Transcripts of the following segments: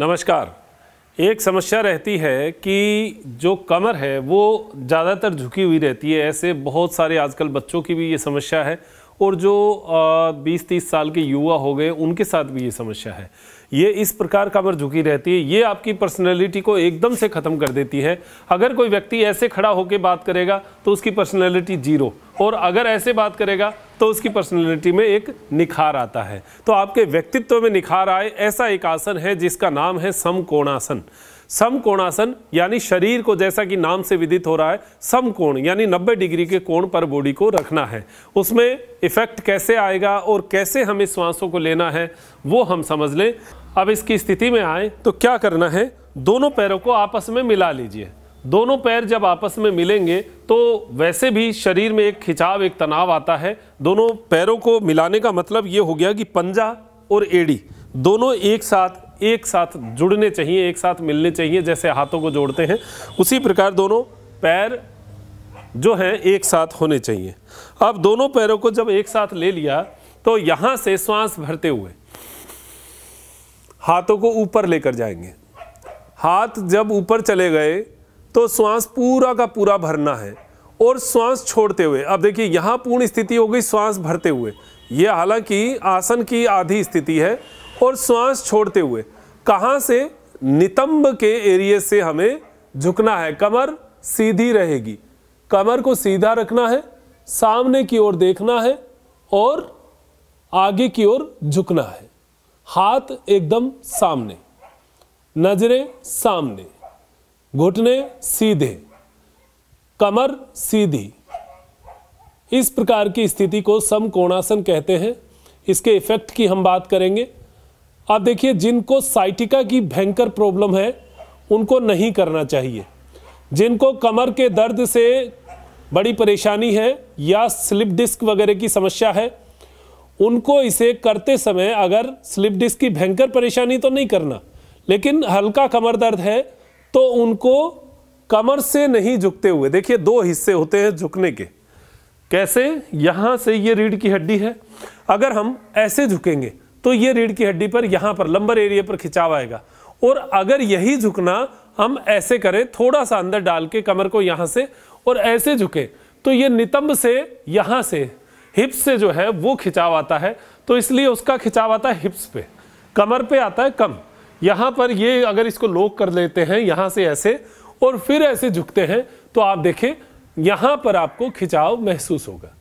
नमस्कार एक समस्या रहती है कि जो कमर है वो ज़्यादातर झुकी हुई रहती है ऐसे बहुत सारे आजकल बच्चों की भी ये समस्या है और जो 20-30 साल के युवा हो गए उनके साथ भी ये समस्या है ये इस प्रकार कमर झुकी रहती है ये आपकी पर्सनैलिटी को एकदम से ख़त्म कर देती है अगर कोई व्यक्ति ऐसे खड़ा होकर बात करेगा तो उसकी पर्सनैलिटी जीरो और अगर ऐसे बात करेगा तो उसकी पर्सनैलिटी में एक निखार आता है तो आपके व्यक्तित्व में निखार आए ऐसा एक आसन है जिसका नाम है समकोणासन समकोणासन यानी शरीर को जैसा कि नाम से विदित हो रहा है समकोण यानी 90 डिग्री के कोण पर बॉडी को रखना है उसमें इफेक्ट कैसे आएगा और कैसे हम इस श्वासों को लेना है वो हम समझ लें अब इसकी स्थिति में आए तो क्या करना है दोनों पैरों को आपस में मिला लीजिए दोनों पैर जब आपस में मिलेंगे तो वैसे भी शरीर में एक खिंचाव एक तनाव आता है दोनों पैरों को मिलाने का मतलब ये हो गया कि पंजा और एड़ी दोनों एक साथ एक साथ जुड़ने चाहिए एक साथ मिलने चाहिए जैसे हाथों को जोड़ते हैं उसी प्रकार दोनों पैर जो हैं एक साथ होने चाहिए अब दोनों पैरों को जब एक साथ ले लिया तो यहाँ से श्वास भरते हुए हाथों को ऊपर लेकर जाएंगे हाथ जब ऊपर चले गए तो श्वास पूरा का पूरा भरना है और श्वास छोड़ते हुए अब देखिए यहाँ पूर्ण स्थिति हो गई श्वास भरते हुए ये हालांकि आसन की आधी स्थिति है और श्वास छोड़ते हुए कहाँ से नितंब के एरिए से हमें झुकना है कमर सीधी रहेगी कमर को सीधा रखना है सामने की ओर देखना है और आगे की ओर झुकना है हाथ एकदम सामने नजरें सामने घुटने सीधे कमर सीधी इस प्रकार की स्थिति को समकोणासन कहते हैं इसके इफेक्ट की हम बात करेंगे आप देखिए जिनको साइटिका की भयंकर प्रॉब्लम है उनको नहीं करना चाहिए जिनको कमर के दर्द से बड़ी परेशानी है या स्लिप डिस्क वगैरह की समस्या है उनको इसे करते समय अगर स्लिप डिस्क की भयंकर परेशानी तो नहीं करना लेकिन हल्का कमर दर्द है तो उनको कमर से नहीं झुकते हुए देखिए दो हिस्से होते हैं झुकने के कैसे यहाँ से ये रीढ़ की हड्डी है अगर हम ऐसे झुकेंगे तो ये रीढ़ की हड्डी पर यहाँ पर लंबर एरिया पर खिंचाव आएगा और अगर यही झुकना हम ऐसे करें थोड़ा सा अंदर डाल के कमर को यहाँ से और ऐसे झुके तो ये नितंब से यहाँ से हिप्स से जो है वो खिंचाव आता है तो इसलिए उसका खिंचाव आता है हिप्स पे कमर पे आता है कम यहाँ पर ये अगर इसको लोक कर लेते हैं यहाँ से ऐसे और फिर ऐसे झुकते हैं तो आप देखें यहाँ पर आपको खिंचाव महसूस होगा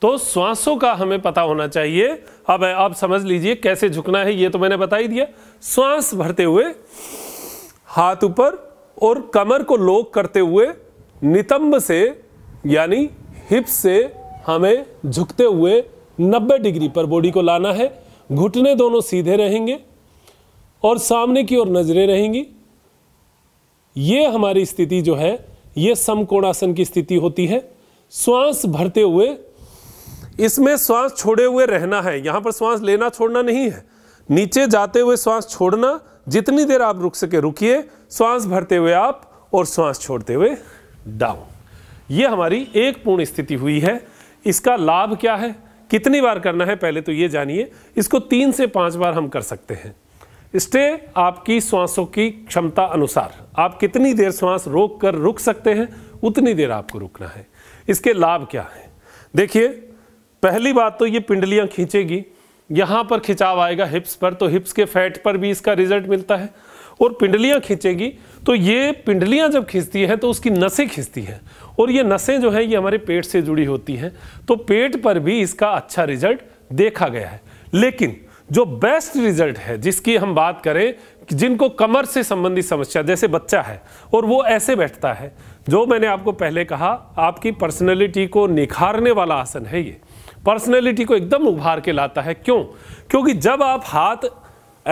तो श्वासों का हमें पता होना चाहिए अब आप समझ लीजिए कैसे झुकना है ये तो मैंने बता ही दिया श्वास भरते हुए हाथ ऊपर और कमर को लोक करते हुए नितंब से यानी हिप से हमें झुकते हुए 90 डिग्री पर बॉडी को लाना है घुटने दोनों सीधे रहेंगे और सामने की ओर नज़रें रहेंगी ये हमारी स्थिति जो है ये समकोणासन की स्थिति होती है श्वास भरते हुए इसमें श्वास छोड़े हुए रहना है यहां पर श्वास लेना छोड़ना नहीं है नीचे जाते हुए श्वास छोड़ना जितनी देर आप रुक सके रुकिए श्वास भरते हुए आप और श्वास छोड़ते हुए डाउन ये हमारी एक पूर्ण स्थिति हुई है इसका लाभ क्या है कितनी बार करना है पहले तो ये जानिए इसको तीन से पांच बार हम कर सकते हैं स्टे आपकी श्वासों की क्षमता अनुसार आप कितनी देर श्वास रोक कर रुक सकते हैं उतनी देर आपको रुकना है इसके लाभ क्या हैं देखिए पहली बात तो ये पिंडलियाँ खींचेगी यहाँ पर खिंचाव आएगा हिप्स पर तो हिप्स के फैट पर भी इसका रिजल्ट मिलता है और पिंडलियाँ खींचेगी तो ये पिंडलियाँ जब खींचती हैं तो उसकी नसें खींचती हैं और ये नसें जो हैं ये हमारे पेट से जुड़ी होती हैं तो पेट पर भी इसका अच्छा रिजल्ट देखा गया है लेकिन जो बेस्ट रिजल्ट है जिसकी हम बात करें जिनको कमर से संबंधित समस्या जैसे बच्चा है और वो ऐसे बैठता है जो मैंने आपको पहले कहा आपकी पर्सनैलिटी को निखारने वाला आसन है ये पर्सनैलिटी को एकदम उभार के लाता है क्यों क्योंकि जब आप हाथ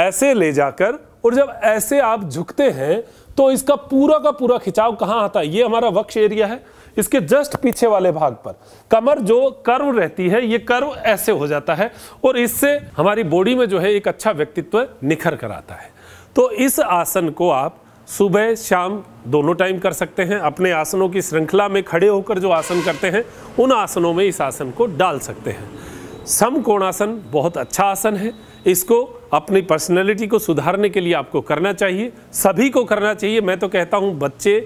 ऐसे ले जाकर और जब ऐसे आप झुकते हैं तो इसका पूरा का पूरा खिंचाव कहाँ आता है ये हमारा वक्ष एरिया है इसके जस्ट पीछे वाले भाग पर कमर जो कर्व रहती है ये कर्व ऐसे हो जाता है और इससे हमारी बॉडी में जो है एक अच्छा व्यक्तित्व निखर कर आता है तो इस आसन को आप सुबह शाम दोनों टाइम कर सकते हैं अपने आसनों की श्रृंखला में खड़े होकर जो आसन करते हैं उन आसनों में इस आसन को डाल सकते हैं समकोणासन बहुत अच्छा आसन है इसको अपनी पर्सनैलिटी को सुधारने के लिए आपको करना चाहिए सभी को करना चाहिए मैं तो कहता हूँ बच्चे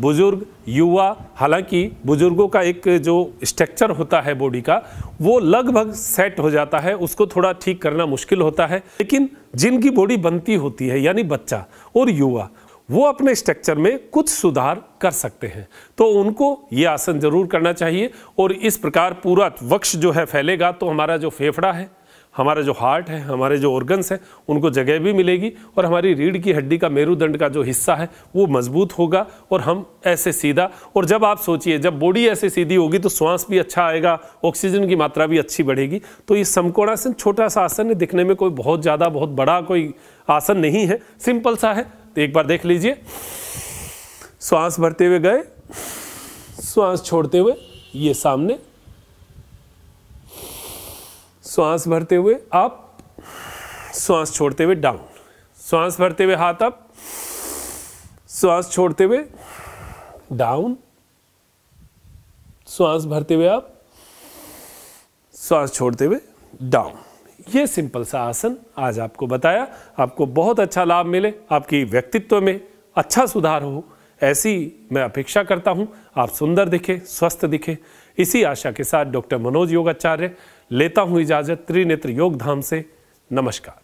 बुज़ुर्ग युवा हालांकि बुज़ुर्गों का एक जो स्ट्रक्चर होता है बॉडी का वो लगभग सेट हो जाता है उसको थोड़ा ठीक करना मुश्किल होता है लेकिन जिनकी बॉडी बनती होती है यानी बच्चा और युवा वो अपने स्ट्रक्चर में कुछ सुधार कर सकते हैं तो उनको ये आसन ज़रूर करना चाहिए और इस प्रकार पूरा वक्ष जो है फैलेगा तो हमारा जो फेफड़ा है हमारा जो हार्ट है हमारे जो ऑर्गन्स हैं उनको जगह भी मिलेगी और हमारी रीढ़ की हड्डी का मेरुदंड का जो हिस्सा है वो मजबूत होगा और हम ऐसे सीधा और जब आप सोचिए जब बॉडी ऐसे सीधी होगी तो श्वास भी अच्छा आएगा ऑक्सीजन की मात्रा भी अच्छी बढ़ेगी तो ये समकोणासन छोटा सा आसन है दिखने में कोई बहुत ज़्यादा बहुत बड़ा कोई आसन नहीं है सिंपल सा है तो एक बार देख लीजिए श्वास भरते हुए गए श्वास छोड़ते हुए ये सामने श्वास भरते हुए अप श्वास छोड़ते हुए डाउन श्वास भरते हुए हाथ अप श्वास छोड़ते हुए डाउन श्वास भरते हुए अप श्वास छोड़ते हुए डाउन ये सिंपल सा आसन आज आपको बताया आपको बहुत अच्छा लाभ मिले आपकी व्यक्तित्व में अच्छा सुधार हो ऐसी मैं अपेक्षा करता हूं आप सुंदर दिखे स्वस्थ दिखे इसी आशा के साथ डॉक्टर मनोज योगाचार्य लेता हूं इजाजत त्रिनेत्र योगधाम से नमस्कार